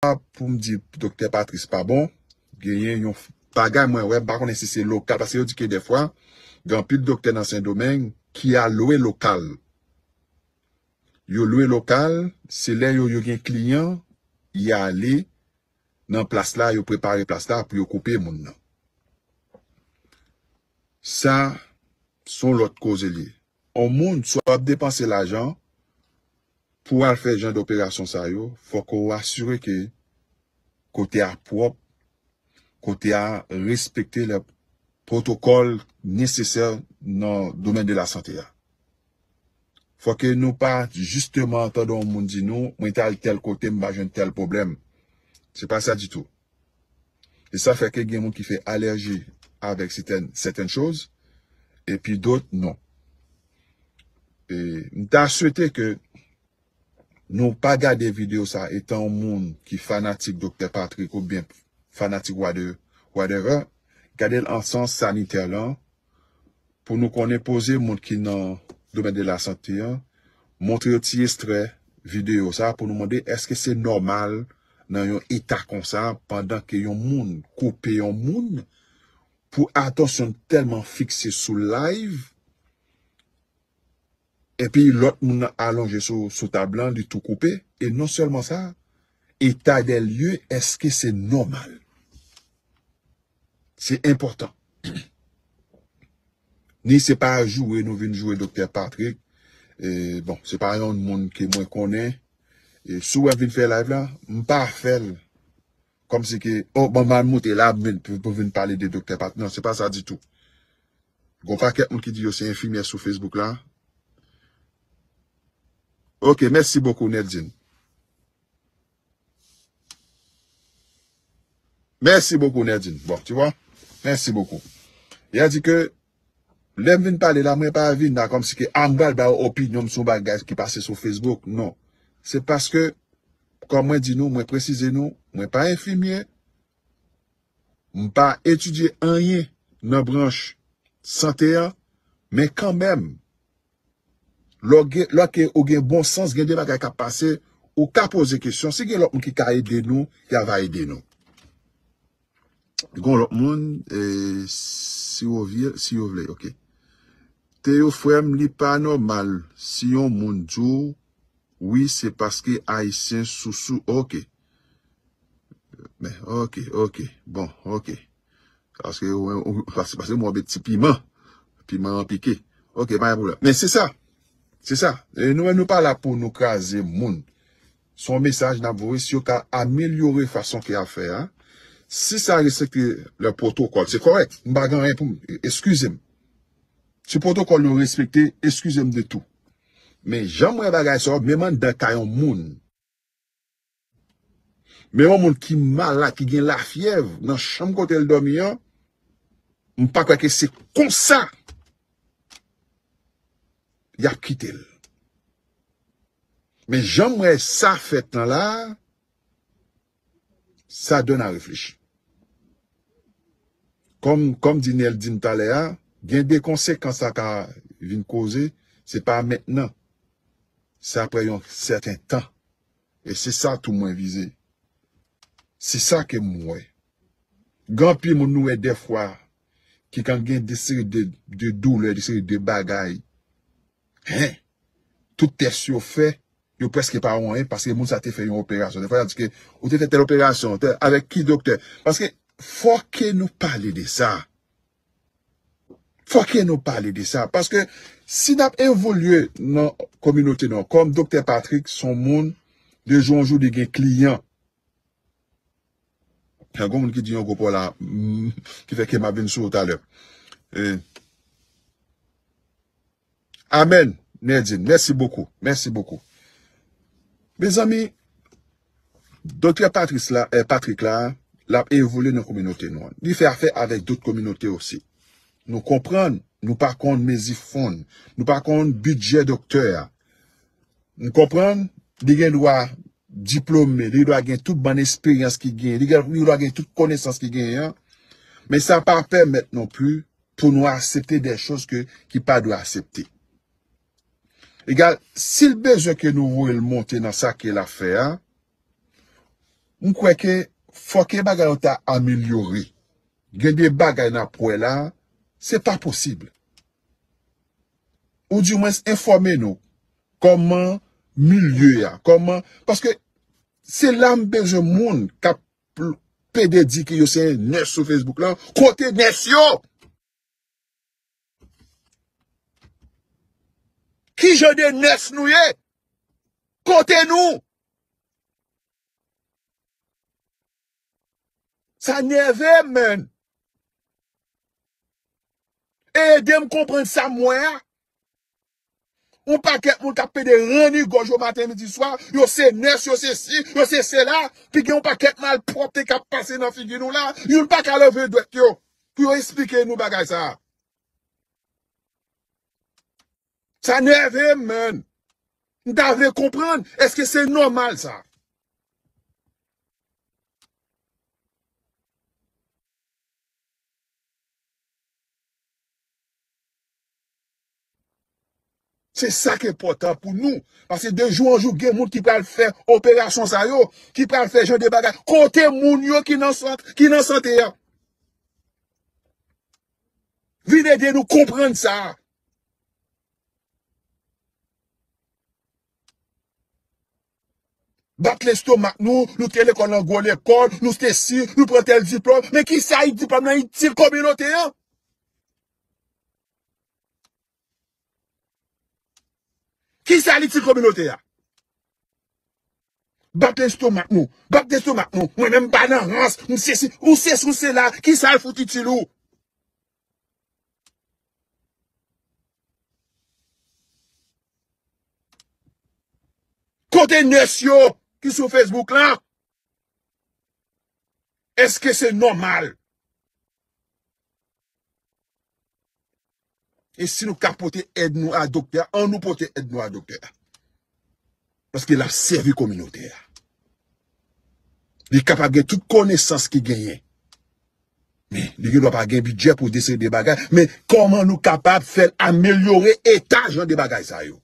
pou m di Dr. Patrice Pabon genyen yon bagay mwen we bako nese se lokal pase yo dike defwa genpil Dr. dansen domen ki a loue lokal yo loue lokal se len yo gen klien ya ale nan plas la yo prepare plas la pou yo kope moun nan sa son lot koze li an moun sou ap depanse la jan pou an fè jen d'opérasyon sa yo, fò kò asyre ke kote a prop, kote a respekte la protokol nesesèl nan domen de la sante ya. Fò ke nou pa, jistèman, ton don moun di nou, mwen tal tel kote, mwen jen tel problem, se pa sa di tou. E sa fè ke gen moun ki fè alerji avèk seten chòz, epi dot non. E mwen tan souyte ke Nou pa gade video sa etan moun ki fanatik Dr. Patrick ou bie fanatik wade wade re, gade l ansan saniter lan pou nou konen pose moun ki nan domen de la sante yan, montre yot si estre video sa pou nou mwande eske se normal nan yon ita konsa pandan ke yon moun koupe yon moun pou atonsyon telman fikse sou live, epi lot moun alonje sou tablan di tou koupe, e non selman sa eta de lye, eske se normal se importan ni se pa jowe, nou vin jowe Dr. Patrick e bon, se pa yon moun ke mwen konen e, sou wè vin fè live la, m pa fè kom se ke moun oh, bon, moun te lab men, pou vin pale de Dr. Patrick, nan se pa sa di tou goun pa ket moun ki di yo se infimi sou Facebook la Ok, mersi bokou, Nedjin. Mersi bokou, Nedjin. Bon, ti wan? Mersi bokou. Ya di ke, lem vin pale la, mwen pa vin na kom si ki ambal ba ou opinyon sou bagaj ki pase sou Facebook. Non. Se paske, kon mwen di nou, mwen prezize nou, mwen pa enfimye, mwen pa etudye anye nan branche santeya, men kanmèm Lò ke ou gen bon sens gen demak A ka pase ou ka pose kesyon Se gen lò ou ki ka ede nou Ya va ede nou Gon lò moun e, Si ou vle Te ou fwem li pa normal Si yon moun djou Oui se paske A isen sou sou Ok Ok Bon ok Aske ou wè Pimant Men se sa Se sa, nou wè nou pa la pou nou kaze moun. Son mesaj nan vouris yo ka amelyore fason ki a fè. Se sa respekti le protokol, se korek, m bagan repoum, eskusem. Se protokol nou respekti, eskusem de tou. Men jom wè bagan yon sor, men man datayon moun. Men man moun ki mala, ki gen la fiev, nan chanm kote l domi yon, m pa kwa ke se konsa. ya kite l. Men jom mwen sa fèt nan la, sa dè nan reflej. Kom din el din talè a, gen de konsekans ak a vin kouze, se pa mèt nan, sa preyon sèten tan. E se sa tou mwen vize. Se sa ke mwen mwen. Gan pi moun nou e defwa, ki kan gen de sèri de doule, de sèri de bagay, ki kan gen de sèri de doule, Eh, tout ters yo fe, yo preske pa wan e, paske moun sa te fe yon operasyon. De fwa jan di ke, ou te fe tel operasyon, te, avek ki dokte? Paske, fwa ke nou pale de sa. Fwa ke nou pale de sa. Paske, si nap evolye nan kominoti nan, kom dokte Patrick son moun, de jou anjou de gen kliyan. Yon goun moun ki di yon goupo la, ki mm, fe ke ma ven sou talep. Eh, Amen, Merdine. Mersi bokou. Mersi bokou. Me zami, Dr. Eh, Patrick la, la evole nou kominote nou an. Ni fe afe avèk dout kominote osi. Nou kompran, nou pa konde mezi fon, nou pa konde bidje doktè. Nou kompran, di gen lwa diplome, di gen lwa gen tout ban espérience ki gen, di gen lwa gen tout konesans ki gen. Men sa pa pèm met non pou pou nou aksepte de chos ki pa lwa aksepte. Egal, si l beje ke nou vou el monte nan sa ke la fe a, mwen kweke, fwa ke bagay an ta amilyori, genbe bagay nan pwe la, se pa posible. Ou di ou mwen se informe nou, koman mylyo ya, koman, paske se lam beje moun ka pede di ki yo se nes yo Facebook la, kote nes yo! Ki je de nes nou ye? Kote nou? Sa nye ve men. E de m komprende sa mwen? Ou pa ket moun kap pe de reni gojo maten midi swan? Yo se nes, yo se si, yo se se la? Pi gen ou pa ket mal propte kap pase nan fi gen nou la? Yon pa ka leve dwek yo. Pi yo esplike nou bagay sa. Sa neve men. Nda ve kompren, eske se normal sa? Se sa ke potan pou nou, pase de jou anjou gen moun ki pral fe operasyon sa yo, ki pral fe jen de bagaj, kote moun yo ki nan sante ya. Vi de de nou kompren sa. Bak lè stou mak nou, nou tè lè kon nan gwo lè kon, nou stè si, nou prè tè l diplom, men ki sa yi diplom nan yi tir kominote ya? Ki sa yi tir kominote ya? Bak lè stou mak nou, bak lè stou mak nou, mwen mèm banan hans, mwen sè si, mwen sè si, mwen sè si, mwen sè la, ki sa yi fouti ti lou? Kote nè syo! Ki sou Facebook la? Eske se normal? E si nou kapote ed nou a doktè, an nou pote ed nou a doktè. Paske la servi kominotè. Li kapap gen tout konesans ki genyen. Li gen wap agen bidye pou dese de bagay. Men, koman nou kapap fel amelyore etajan de bagay sa yo?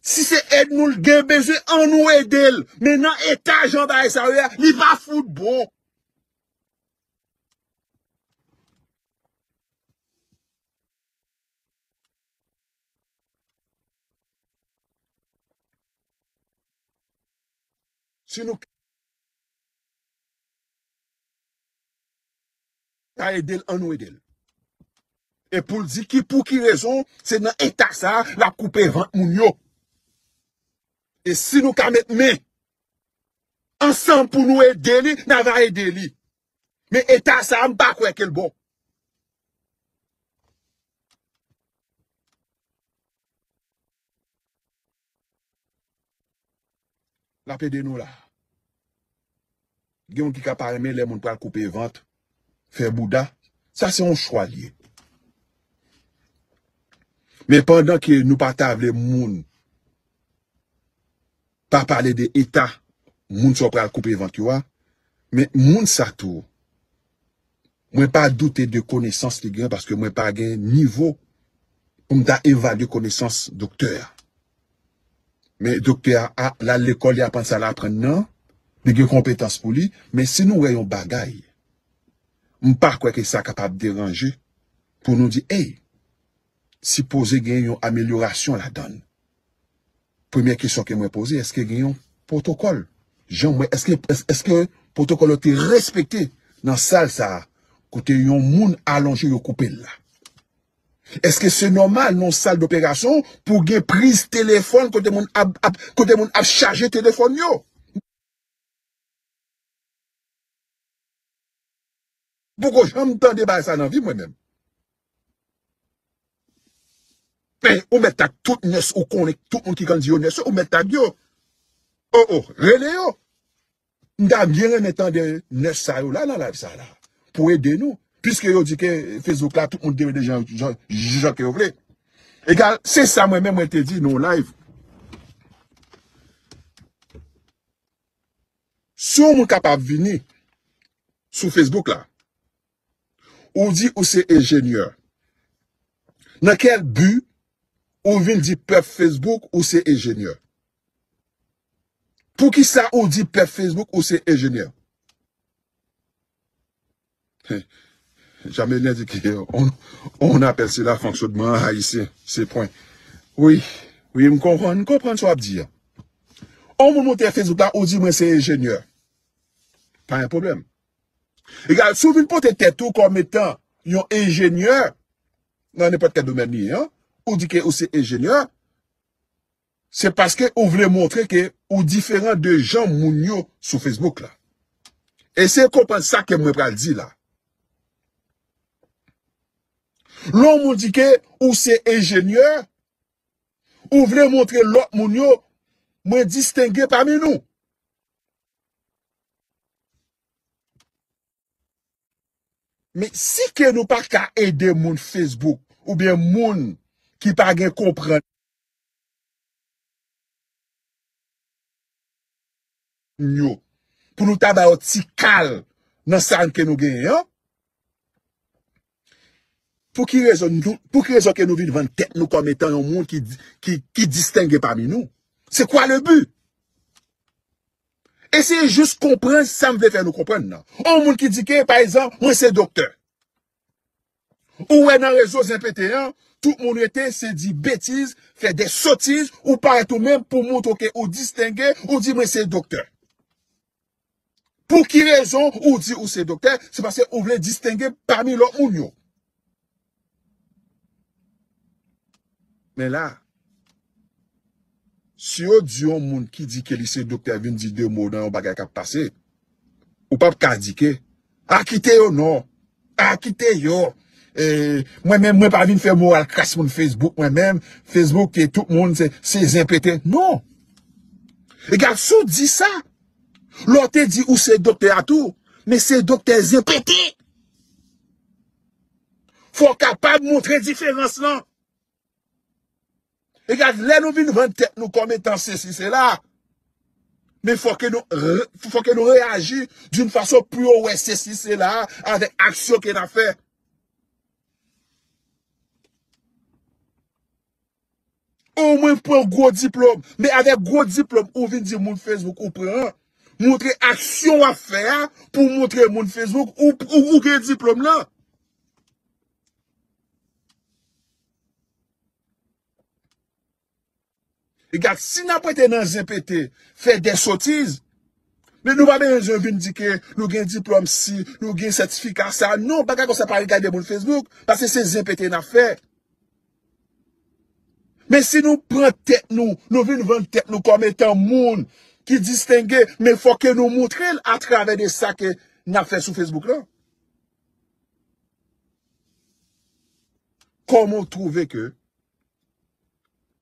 Si se et nou lge, beze anou edel. Menan eta janda e sa ouya, li pa foud bo. Si nou kè, ta edel anou edel. E pou di ki pou ki rezon, se nan eta sa la koupe vant moun yo. E si nou ka met me, ansan pou nou e deli, nan va e deli. Me eta sa mbak wè kel bon. La pe de nou la. Gyon ki ka pareme le moun pal koupe vant, fe bouda, sa se on chwa liye. Men pandan ki nou pata avle moun pa pale de eta, moun sou pre al koupi eventuwa, men moun sa tou, mwen pa doute de konesans li gen, paske mwen pa gen nivou pou mta eva de konesans doktèr. Men doktèr a, la l'ekol li apansa la apren nan, li gen kompetans pou li, men se nou weyon bagay, mwen pa kweke sa kapap deranje, pou nou di, ey, mwen pa kweke, si pose gen yon ameliorasyon la don. Primer kesyon ke mwen pose, eske gen yon protokol? Gen mwen, eske protokol te respekte nan sal sa kote yon moun alonje yo koupe la? Eske se normal nan sal d'operasyon pou gen prise telefon kote moun ap chaje telefon yo? Boko, jom tande ba sa nan vi mwen menm. Ben, ou metak tout nes ou konik, tout moun ki kan di yo nes, ou metak yo. Ou, ou, re le yo. Nda mwen remetan de nes sa yo la, la la, la, la, la, la, la, la. Po ede nou. Piske yo di ke Facebook la, tout moun di de jan, jan, jan, jan ke yo vle. Egal, se sa mwen mwen te di nou live. Sou moun kapab vini sou Facebook la? Ou di ou se enjenyeur? Na kel bup Ou vin di pef Facebook ou se e jenyeur? Pou ki sa ou di pef Facebook ou se e jenyeur? Jamè lè di ki, on apè si la fonksyon de man a yisi, se pon. Oui, oui, m konpran, m konpran sou ap di. Ou moun moun te Facebook la ou di mwen se e jenyeur? Pan yon problem. E gal, sou vin pou te tetou kon metan yon e jenyeur, nan ne pot ke domen ni, nan ne pot ke domen ni, ou dike ou se enjeneur, se paske ou vle montre ke ou diferan de jan moun yo sou Facebook la. E se kompan sa ke mwen pral di la. Loun moun dike ou se enjeneur, ou vle montre loun moun yo mwen distingre pami nou. Me si ke nou pa ka ede moun Facebook ou bien moun ki par gen kompren. Nyo, pou nou taba ot si kal nan san ke nou gen yo, pou ki rezon ke nou vi nvan tek nou kometan yon moun ki distenge parmi nou, se kwa le bu? Eseye jous kompren si san vle fè nou kompren nan. Ou moun ki di ke, par exemple, mwen se doktèr. Ouwe nan rezo ZMPT1, tout moun ete se di betiz, fe de sotiz, ou pare tou mèm pou moun toke ou distenge ou di mwen se doktè. Pou ki rezon ou di ou se doktè, se basè ou vle distenge parmi lò moun yo. Men la, si yo di yon moun ki di ke li se doktè vin di de moun nan yon bagay kap pase, ou pap kandike, akite yo non, akite yo. E, mwen mèm mwen parvin fè mou al kras moun Facebook mwen mèm Facebook ke tout moun se zin petè non e gag sou di sa lò te di ou se doptè atou me se doptè zin petè fò kapab moun tre diferans lan e gag lè nou vin vantè nou komè tan se si se la me fò ke nou re agi doun fason pli ou se si se la avè aksyon ke nan fè Ou mwen pou pran gwo diplom. Me avek gwo diplom ou vin di moun Facebook ou pran. Moun pre aksyon a fè a pou moun tre moun Facebook ou voun gen diplom la. Igat, si nan pwete nan ZPT fè desotiz, me nou pa ben jen vin dike nou gen diplom si, nou gen sertifikans sa. Nou, baka kon se pari kaj de moun non, Facebook. Pase se ZPT nan fè. Men si nou pren tep nou, nou ven nou ven tep nou, kon men tan moun ki distingè, men fò ke nou moutrel a travè de sa ke nan fè sou Facebook lò. Kon moun trouvè ke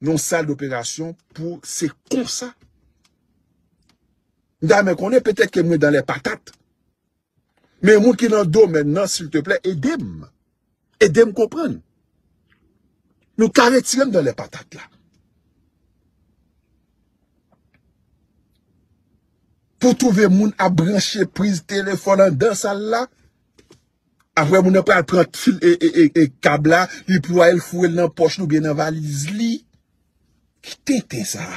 nou sal d'opérasyon pou se kon sa. Da men konè, pètè ke moun dan lè patat. Men moun ki nan do men non, nan, s'il te plè, edem. Edem komprenn. Nou kare tirem dan le patak la. Po touve moun a branche, priz telefon nan dan sal la, avwe moun apre a prantil e, e, e, e kab la, li pou wael fwou el nan poch nou bien nan valiz li. Ki ten teza?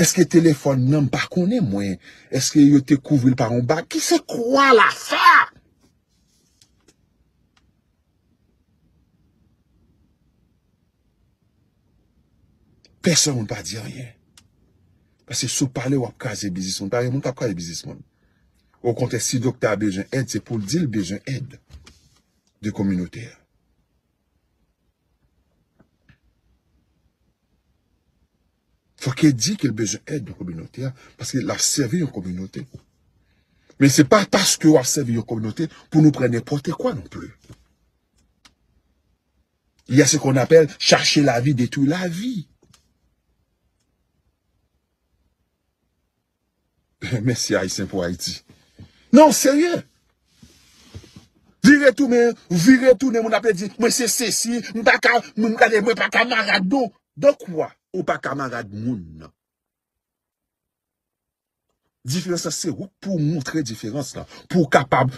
Eske telefon nan bako ne mwen? Eske yo te kouvri l paron bako? Ki se kwa la sa? Pese moun pa di riyen. Pese sou pale wap kaze bizis moun. Pese moun pa kaze bizis moun. Ou kontè si doktè a bejan ed, se pou di l bejan ed de kominote non a. Fò ke di ki l bejan ed de kominote a, paske la servi yon kominote. Men se pa paske la servi yon kominote pou nou pren nepotè kwa non plou. Ya se kon apel chache la vi de tou la vi. Mèsi Haïtien pou Haïti. Non, sè rè. Vire tout mè, vire tout mè moun apè di. Mè sè sè si, mè pa kamarad moun. De kwa? Ou pa kamarad moun. Diférense sè wou pou moun tre diférense la. Pou kapab.